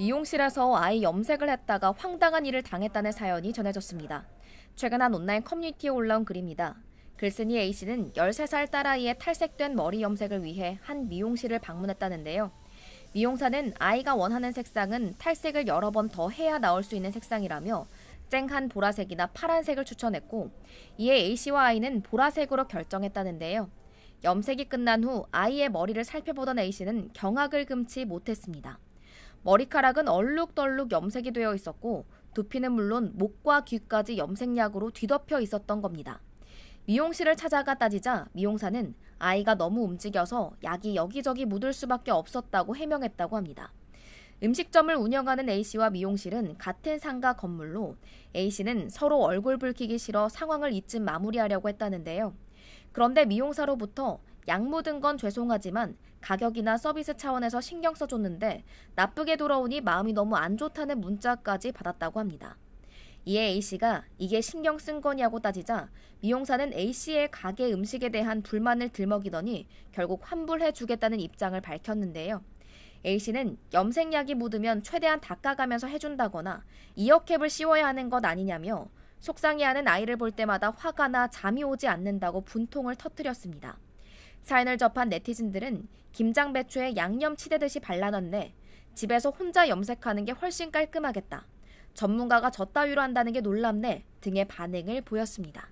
미용실에서 아이 염색을 했다가 황당한 일을 당했다는 사연이 전해졌습니다. 최근 한 온라인 커뮤니티에 올라온 글입니다. 글쓴이 A씨는 13살 딸아이의 탈색된 머리 염색을 위해 한 미용실을 방문했다는데요. 미용사는 아이가 원하는 색상은 탈색을 여러 번 더 해야 나올 수 있는 색상이라며 쨍한 보라색이나 파란색을 추천했고 이에 A씨와 아이는 보라색으로 결정했다는데요. 염색이 끝난 후 아이의 머리를 살펴보던 A씨는 경악을 금치 못했습니다. 머리카락은 얼룩덜룩 염색이 되어 있었고 두피는 물론 목과 귀까지 염색약으로 뒤덮여 있었던 겁니다. 미용실을 찾아가 따지자 미용사는 아이가 너무 움직여서 약이 여기저기 묻을 수밖에 없었다고 해명했다고 합니다. 음식점을 운영하는 A씨와 미용실은 같은 상가 건물로 A씨는 서로 얼굴 붉히기 싫어 상황을 이쯤 마무리하려고 했다는데요. 그런데 미용사로부터 약 묻은 건 죄송하지만 가격이나 서비스 차원에서 신경 써줬는데 나쁘게 돌아오니 마음이 너무 안 좋다는 문자까지 받았다고 합니다. 이에 A씨가 이게 신경 쓴 거냐고 따지자 미용사는 A씨의 가게 음식에 대한 불만을 들먹이더니 결국 환불해 주겠다는 입장을 밝혔는데요. A씨는 염색약이 묻으면 최대한 닦아가면서 해준다거나 이어캡을 씌워야 하는 것 아니냐며 속상해하는 아이를 볼 때마다 화가 나 잠이 오지 않는다고 분통을 터뜨렸습니다. 사인을 접한 네티즌들은 김장배추에 양념 치대듯이 발라넣네. 집에서 혼자 염색하는 게 훨씬 깔끔하겠다. 전문가가 저 따위로 한다는 게 놀랍네 등의 반응을 보였습니다.